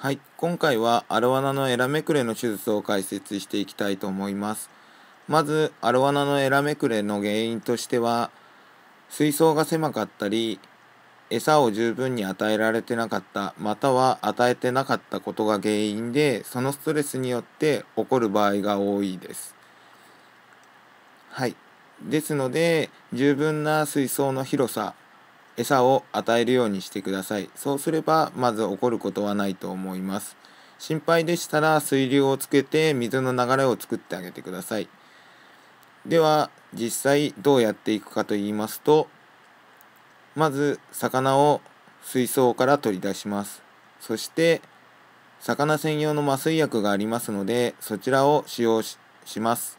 はい、今回はアロワナのエラめくれの手術を解説していきたいと思います。まず、アロワナのエラめくれの原因としては、水槽が狭かったり、餌を十分に与えられてなかった、または与えてなかったことが原因で、そのストレスによって起こる場合が多いです。はい。ですので、十分な水槽の広さ、餌を与えるようにしてください。そうすれば、まず起こることはないと思います。心配でしたら水流をつけて水の流れを作ってあげてください。では、実際どうやっていくかと言いますと、まず魚を水槽から取り出します。そして、魚専用の麻酔薬がありますので、そちらを使用します。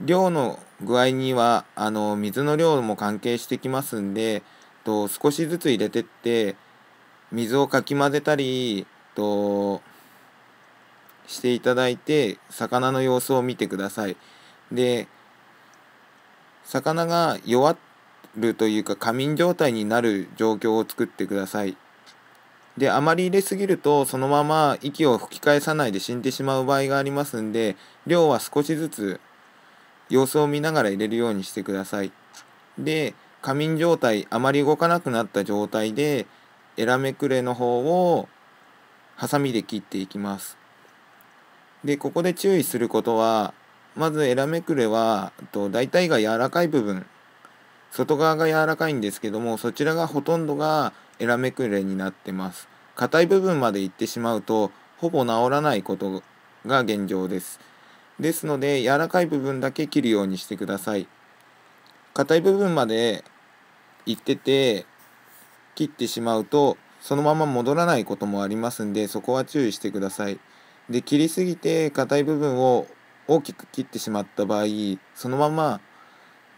量の具合にはあの水の量も関係してきますんでと少しずつ入れてって水をかき混ぜたりとしていただいて魚の様子を見てください。で魚が弱るというか過眠状態になる状況を作ってください。であまり入れすぎるとそのまま息を吹き返さないで死んでしまう場合がありますんで量は少しずつ様子を見ながら入れるようにしてください。で、仮眠状態、あまり動かなくなった状態で、エラめくれの方をハサミで切っていきます。で、ここで注意することは、まずエラめくれは、と大体が柔らかい部分、外側が柔らかいんですけども、そちらがほとんどがエラめくれになってます。硬い部分までいってしまうと、ほぼ治らないことが現状です。ですので柔らかい部分だけ切るようにしてください硬い部分までいってて切ってしまうとそのまま戻らないこともありますんでそこは注意してくださいで切りすぎて硬い部分を大きく切ってしまった場合そのまま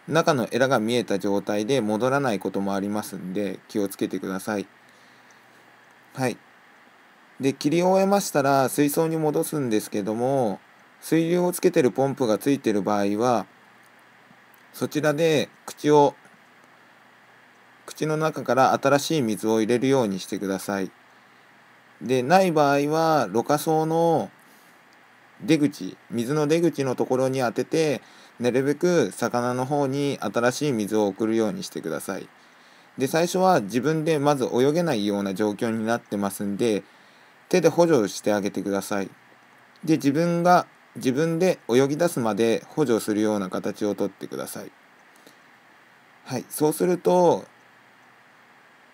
中のエラが見えた状態で戻らないこともありますんで気をつけてくださいはいで切り終えましたら水槽に戻すんですけども水流をつけてるポンプがついてる場合はそちらで口を口の中から新しい水を入れるようにしてください。でない場合はろ過槽の出口水の出口のところに当ててなるべく魚の方に新しい水を送るようにしてください。で最初は自分でまず泳げないような状況になってますんで手で補助してあげてください。で自分が自分で泳ぎ出すまで補助するような形をとってください。はい、そうすると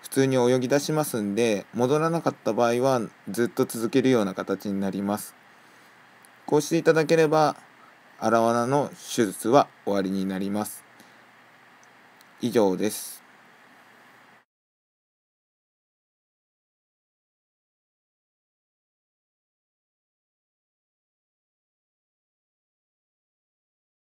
普通に泳ぎ出しますんで戻らなかった場合はずっと続けるような形になります。こうしていただければ荒罠の手術は終わりになります。以上です。